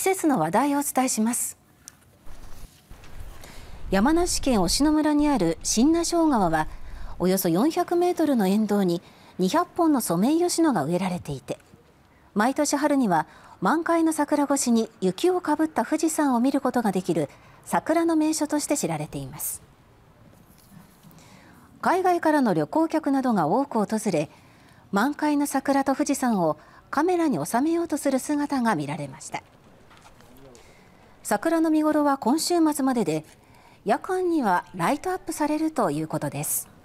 季節の話題をお伝えします山梨県忍野村にある新名生川はおよそ400メートルの沿道に200本のソメイヨシノが植えられていて毎年春には満開の桜越しに雪をかぶった富士山を見ることができる桜の名所として知られています海外からの旅行客などが多く訪れ満開の桜と富士山をカメラに収めようとする姿が見られました。桜の見頃は今週末までで夜間にはライトアップされるということです。